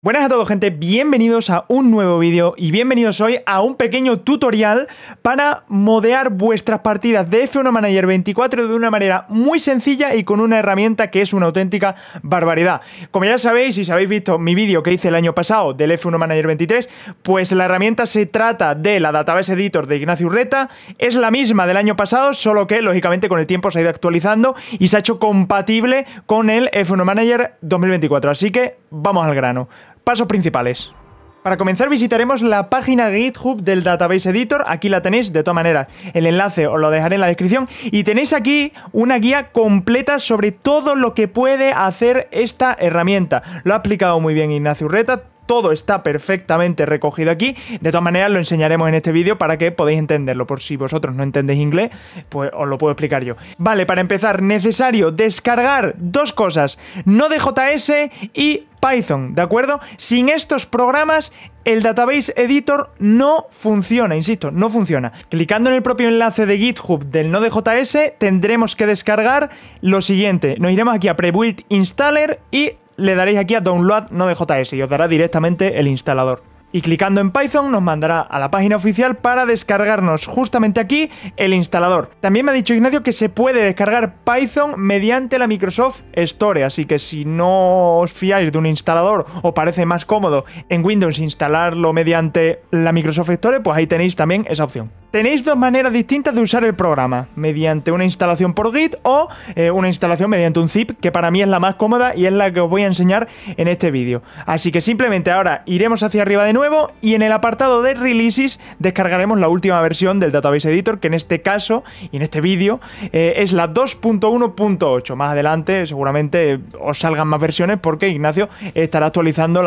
Buenas a todos gente, bienvenidos a un nuevo vídeo y bienvenidos hoy a un pequeño tutorial para modear vuestras partidas de F1 Manager 24 de una manera muy sencilla y con una herramienta que es una auténtica barbaridad. Como ya sabéis, y si habéis visto mi vídeo que hice el año pasado del F1 Manager 23, pues la herramienta se trata de la Database Editor de Ignacio Urreta, es la misma del año pasado, solo que lógicamente con el tiempo se ha ido actualizando y se ha hecho compatible con el F1 Manager 2024, así que vamos al grano pasos principales. Para comenzar visitaremos la página GitHub del Database Editor, aquí la tenéis de todas maneras, el enlace os lo dejaré en la descripción y tenéis aquí una guía completa sobre todo lo que puede hacer esta herramienta. Lo ha aplicado muy bien Ignacio Urreta, todo está perfectamente recogido aquí. De todas maneras, lo enseñaremos en este vídeo para que podáis entenderlo. Por si vosotros no entendéis inglés, pues os lo puedo explicar yo. Vale, para empezar, necesario descargar dos cosas, Node.js y Python, ¿de acuerdo? Sin estos programas, el Database Editor no funciona, insisto, no funciona. Clicando en el propio enlace de GitHub del Node.js, tendremos que descargar lo siguiente. Nos iremos aquí a Prebuilt Installer y le daréis aquí a Download Node.js y os dará directamente el instalador. Y clicando en Python nos mandará a la página oficial para descargarnos justamente aquí el instalador. También me ha dicho Ignacio que se puede descargar Python mediante la Microsoft Store, así que si no os fiáis de un instalador o parece más cómodo en Windows instalarlo mediante la Microsoft Store, pues ahí tenéis también esa opción. Tenéis dos maneras distintas de usar el programa, mediante una instalación por Git o eh, una instalación mediante un zip, que para mí es la más cómoda y es la que os voy a enseñar en este vídeo. Así que simplemente ahora iremos hacia arriba de nuevo y en el apartado de releases descargaremos la última versión del Database Editor, que en este caso y en este vídeo eh, es la 2.1.8. Más adelante seguramente os salgan más versiones porque Ignacio estará actualizando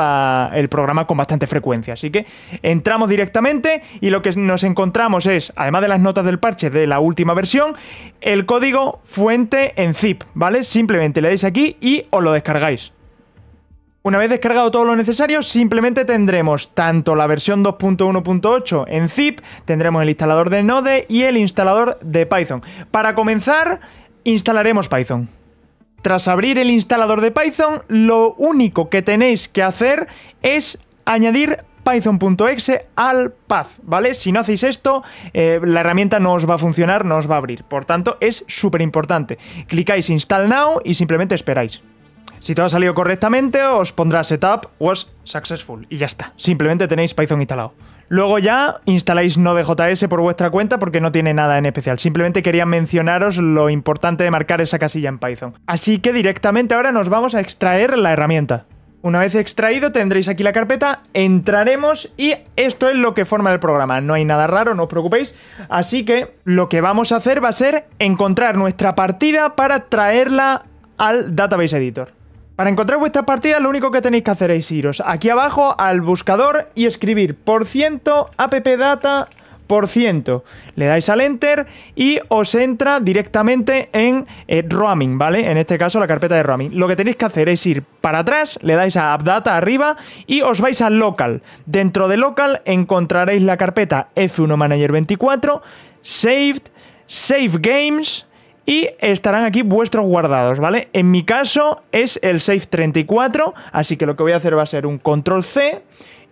el programa con bastante frecuencia. Así que entramos directamente y lo que nos encontramos es además de las notas del parche de la última versión, el código fuente en zip, ¿vale? Simplemente le dais aquí y os lo descargáis. Una vez descargado todo lo necesario, simplemente tendremos tanto la versión 2.1.8 en zip, tendremos el instalador de Node y el instalador de Python. Para comenzar, instalaremos Python. Tras abrir el instalador de Python, lo único que tenéis que hacer es añadir python.exe al path, ¿vale? Si no hacéis esto, eh, la herramienta no os va a funcionar, no os va a abrir. Por tanto, es súper importante. Clicáis Install Now y simplemente esperáis. Si todo ha salido correctamente, os pondrá Setup was successful y ya está. Simplemente tenéis Python instalado. Luego ya instaláis Node.js por vuestra cuenta porque no tiene nada en especial. Simplemente quería mencionaros lo importante de marcar esa casilla en Python. Así que directamente ahora nos vamos a extraer la herramienta. Una vez extraído tendréis aquí la carpeta, entraremos y esto es lo que forma el programa. No hay nada raro, no os preocupéis. Así que lo que vamos a hacer va a ser encontrar nuestra partida para traerla al Database Editor. Para encontrar vuestra partida lo único que tenéis que hacer es iros aquí abajo al buscador y escribir por ciento appdata le dais al Enter y os entra directamente en eh, roaming, ¿vale? En este caso la carpeta de roaming. Lo que tenéis que hacer es ir para atrás, le dais a AppData arriba y os vais a Local. Dentro de Local encontraréis la carpeta F1 Manager 24, Saved, Save Games y estarán aquí vuestros guardados, ¿vale? En mi caso es el Save 34, así que lo que voy a hacer va a ser un Control C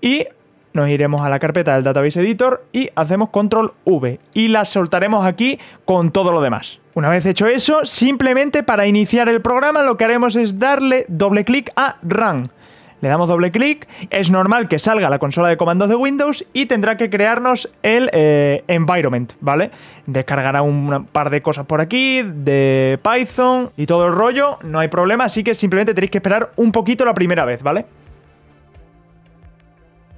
y nos iremos a la carpeta del Database Editor y hacemos control V y la soltaremos aquí con todo lo demás. Una vez hecho eso, simplemente para iniciar el programa lo que haremos es darle doble clic a Run. Le damos doble clic, es normal que salga la consola de comandos de Windows y tendrá que crearnos el eh, environment, ¿vale? Descargará un par de cosas por aquí, de Python y todo el rollo, no hay problema, así que simplemente tenéis que esperar un poquito la primera vez, ¿vale?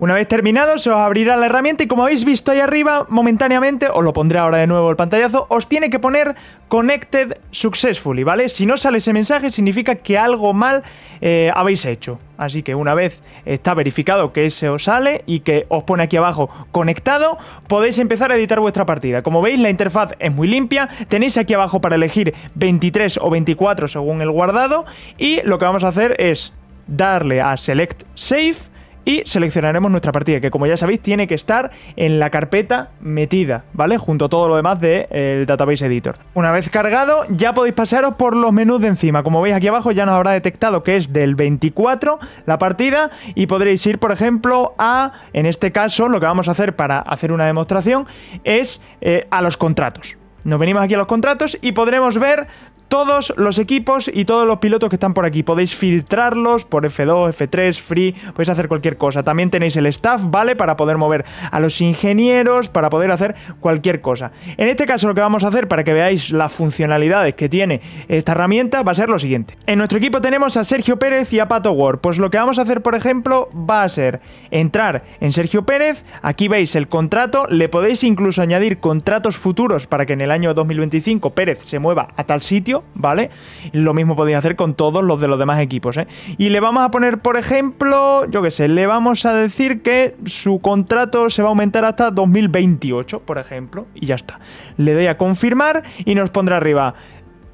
Una vez terminado se os abrirá la herramienta y como habéis visto ahí arriba, momentáneamente, os lo pondré ahora de nuevo el pantallazo, os tiene que poner Connected Successfully, ¿vale? Si no sale ese mensaje significa que algo mal eh, habéis hecho. Así que una vez está verificado que ese os sale y que os pone aquí abajo conectado, podéis empezar a editar vuestra partida. Como veis la interfaz es muy limpia, tenéis aquí abajo para elegir 23 o 24 según el guardado y lo que vamos a hacer es darle a Select Save y seleccionaremos nuestra partida, que como ya sabéis tiene que estar en la carpeta metida, ¿vale? Junto a todo lo demás del eh, Database Editor. Una vez cargado, ya podéis pasaros por los menús de encima. Como veis aquí abajo ya nos habrá detectado que es del 24 la partida y podréis ir, por ejemplo, a, en este caso, lo que vamos a hacer para hacer una demostración es eh, a los contratos. Nos venimos aquí a los contratos y podremos ver todos los equipos y todos los pilotos que están por aquí. Podéis filtrarlos por F2, F3, Free, podéis hacer cualquier cosa. También tenéis el staff, ¿vale? Para poder mover a los ingenieros, para poder hacer cualquier cosa. En este caso lo que vamos a hacer para que veáis las funcionalidades que tiene esta herramienta va a ser lo siguiente. En nuestro equipo tenemos a Sergio Pérez y a Pato Ward. Pues lo que vamos a hacer, por ejemplo, va a ser entrar en Sergio Pérez. Aquí veis el contrato. Le podéis incluso añadir contratos futuros para que en el año 2025 Pérez se mueva a tal sitio ¿vale? Lo mismo podéis hacer con todos los de los demás equipos, ¿eh? Y le vamos a poner, por ejemplo, yo qué sé, le vamos a decir que su contrato se va a aumentar hasta 2028, por ejemplo, y ya está. Le doy a confirmar y nos pondrá arriba.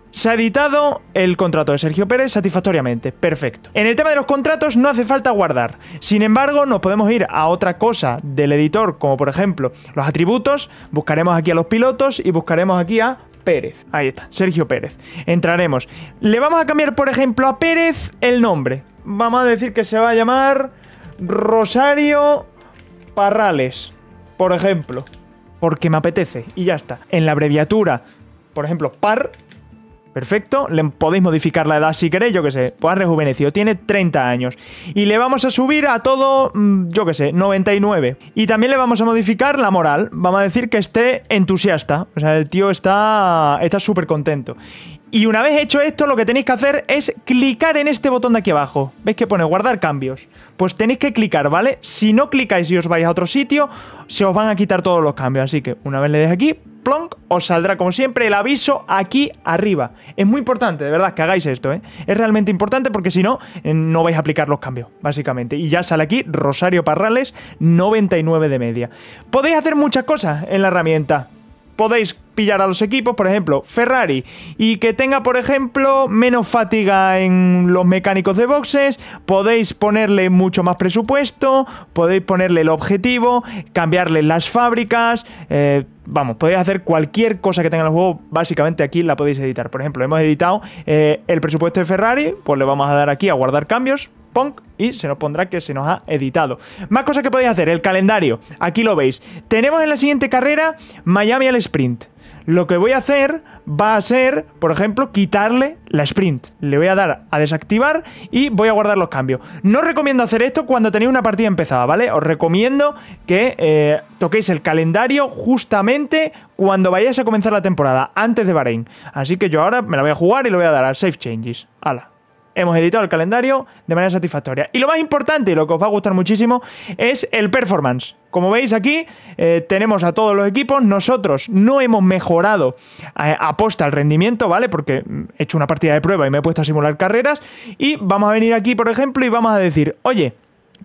Se ha editado el contrato de Sergio Pérez satisfactoriamente. Perfecto. En el tema de los contratos no hace falta guardar. Sin embargo, nos podemos ir a otra cosa del editor, como por ejemplo los atributos. Buscaremos aquí a los pilotos y buscaremos aquí a Pérez. Ahí está, Sergio Pérez. Entraremos. Le vamos a cambiar, por ejemplo, a Pérez el nombre. Vamos a decir que se va a llamar Rosario Parrales, por ejemplo. Porque me apetece. Y ya está. En la abreviatura, por ejemplo, PAR Perfecto, le podéis modificar la edad si queréis, yo que sé. Pues ha rejuvenecido, tiene 30 años. Y le vamos a subir a todo, mm, yo que sé, 99. Y también le vamos a modificar la moral. Vamos a decir que esté entusiasta. O sea, el tío está súper contento. Y una vez hecho esto, lo que tenéis que hacer es clicar en este botón de aquí abajo. ¿Veis que pone guardar cambios? Pues tenéis que clicar, ¿vale? Si no clicáis y os vais a otro sitio, se os van a quitar todos los cambios. Así que una vez le deis aquí, plonk, os saldrá como siempre el aviso aquí arriba. Es muy importante, de verdad, que hagáis esto, ¿eh? Es realmente importante porque si no, eh, no vais a aplicar los cambios, básicamente. Y ya sale aquí Rosario Parrales, 99 de media. Podéis hacer muchas cosas en la herramienta. Podéis pillar a los equipos, por ejemplo, Ferrari, y que tenga, por ejemplo, menos fatiga en los mecánicos de boxes, podéis ponerle mucho más presupuesto, podéis ponerle el objetivo, cambiarle las fábricas, eh, vamos, podéis hacer cualquier cosa que tenga el juego, básicamente aquí la podéis editar. Por ejemplo, hemos editado eh, el presupuesto de Ferrari, pues le vamos a dar aquí a guardar cambios, y se nos pondrá que se nos ha editado. Más cosas que podéis hacer, el calendario, aquí lo veis. Tenemos en la siguiente carrera Miami al sprint. Lo que voy a hacer va a ser, por ejemplo, quitarle la sprint. Le voy a dar a desactivar y voy a guardar los cambios. No recomiendo hacer esto cuando tenéis una partida empezada, ¿vale? Os recomiendo que eh, toquéis el calendario justamente cuando vayáis a comenzar la temporada, antes de Bahrein. Así que yo ahora me la voy a jugar y le voy a dar a Save Changes. ¡Hala! hemos editado el calendario de manera satisfactoria. Y lo más importante, y lo que os va a gustar muchísimo, es el performance. Como veis aquí, eh, tenemos a todos los equipos. Nosotros no hemos mejorado eh, aposta el rendimiento, ¿vale? Porque mm, he hecho una partida de prueba y me he puesto a simular carreras. Y vamos a venir aquí, por ejemplo, y vamos a decir, oye,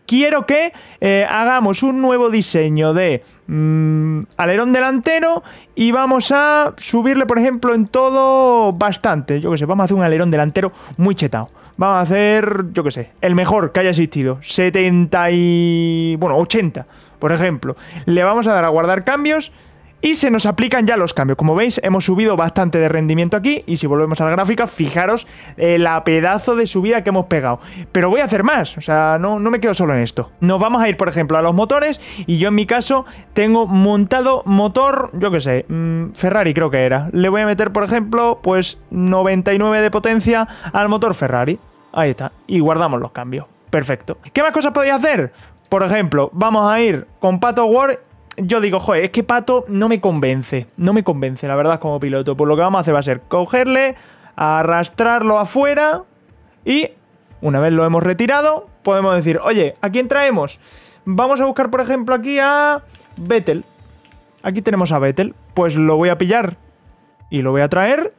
quiero que eh, hagamos un nuevo diseño de mm, alerón delantero y vamos a subirle, por ejemplo, en todo bastante. Yo qué sé, vamos a hacer un alerón delantero muy chetado. Vamos a hacer, yo qué sé, el mejor que haya existido. 70 y... bueno, 80, por ejemplo. Le vamos a dar a guardar cambios y se nos aplican ya los cambios. Como veis, hemos subido bastante de rendimiento aquí. Y si volvemos a la gráfica, fijaros el eh, la pedazo de subida que hemos pegado. Pero voy a hacer más. O sea, no, no me quedo solo en esto. Nos vamos a ir, por ejemplo, a los motores. Y yo en mi caso tengo montado motor, yo qué sé, mm, Ferrari creo que era. Le voy a meter, por ejemplo, pues 99 de potencia al motor Ferrari. Ahí está. Y guardamos los cambios. Perfecto. ¿Qué más cosas podéis hacer? Por ejemplo, vamos a ir con Pato Ward yo digo, joder, es que Pato no me convence. No me convence, la verdad, como piloto. Pues lo que vamos a hacer va a ser cogerle, arrastrarlo afuera y una vez lo hemos retirado, podemos decir, oye, ¿a quién traemos? Vamos a buscar, por ejemplo, aquí a Vettel. Aquí tenemos a Vettel. Pues lo voy a pillar y lo voy a traer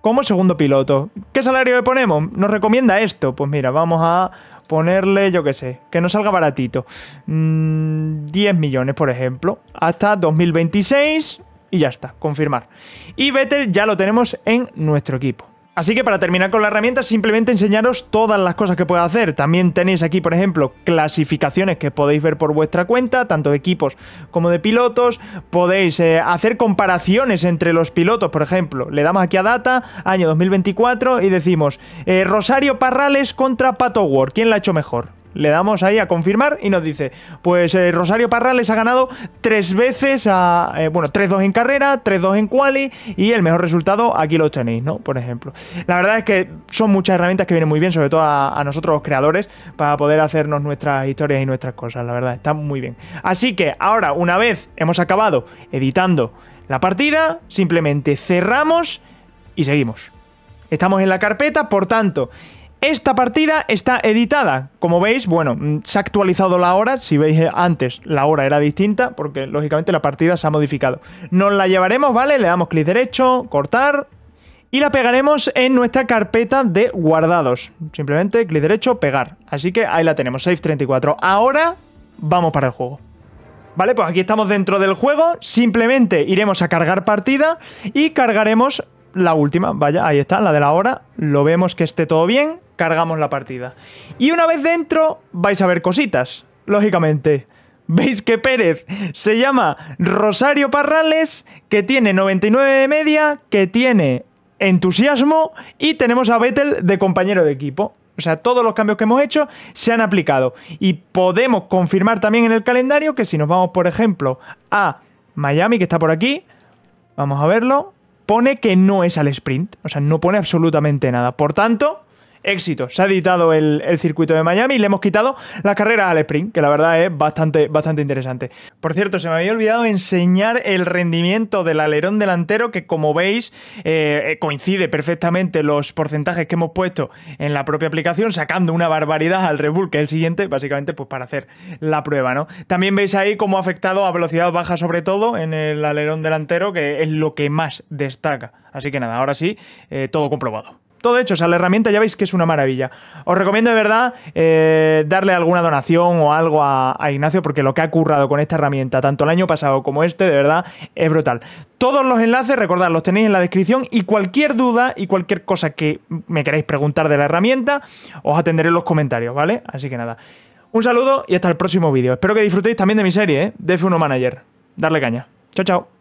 como segundo piloto. ¿Qué salario le ponemos? Nos recomienda esto. Pues mira, vamos a ponerle, yo qué sé, que no salga baratito, 10 mm, millones, por ejemplo, hasta 2026 y ya está, confirmar. Y Vettel ya lo tenemos en nuestro equipo. Así que para terminar con la herramienta, simplemente enseñaros todas las cosas que puede hacer. También tenéis aquí, por ejemplo, clasificaciones que podéis ver por vuestra cuenta, tanto de equipos como de pilotos. Podéis eh, hacer comparaciones entre los pilotos, por ejemplo. Le damos aquí a data, año 2024, y decimos eh, Rosario Parrales contra Pato Ward. ¿Quién la ha hecho mejor? Le damos ahí a confirmar y nos dice, pues eh, Rosario Parrales ha ganado tres veces, a, eh, bueno, 3-2 en carrera, 3-2 en quali y el mejor resultado aquí lo tenéis, ¿no? Por ejemplo. La verdad es que son muchas herramientas que vienen muy bien, sobre todo a, a nosotros los creadores, para poder hacernos nuestras historias y nuestras cosas, la verdad, está muy bien. Así que ahora, una vez hemos acabado editando la partida, simplemente cerramos y seguimos. Estamos en la carpeta, por tanto, esta partida está editada. Como veis, bueno, mm, se ha actualizado la hora. Si veis eh, antes, la hora era distinta porque lógicamente la partida se ha modificado. Nos la llevaremos, ¿vale? Le damos clic derecho, cortar y la pegaremos en nuestra carpeta de guardados. Simplemente clic derecho, pegar. Así que ahí la tenemos, 34. Ahora vamos para el juego. Vale, pues aquí estamos dentro del juego, simplemente iremos a cargar partida y cargaremos la última, vaya, ahí está, la de la hora, lo vemos que esté todo bien, cargamos la partida. Y una vez dentro, vais a ver cositas, lógicamente. Veis que Pérez se llama Rosario Parrales, que tiene 99 de media, que tiene entusiasmo y tenemos a Vettel de compañero de equipo. O sea, todos los cambios que hemos hecho se han aplicado. Y podemos confirmar también en el calendario que si nos vamos, por ejemplo, a Miami, que está por aquí, vamos a verlo, pone que no es al sprint. O sea, no pone absolutamente nada. Por tanto, éxito. Se ha editado el, circuito de Miami y le hemos quitado la carrera al sprint, que la verdad es bastante, bastante interesante. Por cierto, se me había olvidado enseñar el rendimiento del alerón delantero, que como veis eh, eh, coincide perfectamente los porcentajes que hemos puesto en la propia aplicación, sacando una barbaridad al Red que es el siguiente, básicamente pues para hacer la prueba, ¿no? También veis ahí cómo ha afectado a velocidad baja sobre todo en el alerón delantero, que es lo que más destaca. Así que nada, ahora sí, eh, todo comprobado todo hecho. O sea, la herramienta ya veis que es una maravilla. Os recomiendo de verdad eh, darle alguna donación o algo a, Ignacio porque lo que ha currado con esta herramienta, tanto el año pasado como este, de verdad es brutal. Todos los enlaces, recordad, los tenéis en la descripción y cualquier duda y cualquier cosa que me queráis preguntar de la herramienta, os atenderé en los comentarios, ¿vale? Así que nada. Un saludo y hasta el próximo vídeo. Espero que disfrutéis también de mi serie, eh Funo DF1 Manager. Darle caña. Chao, chao.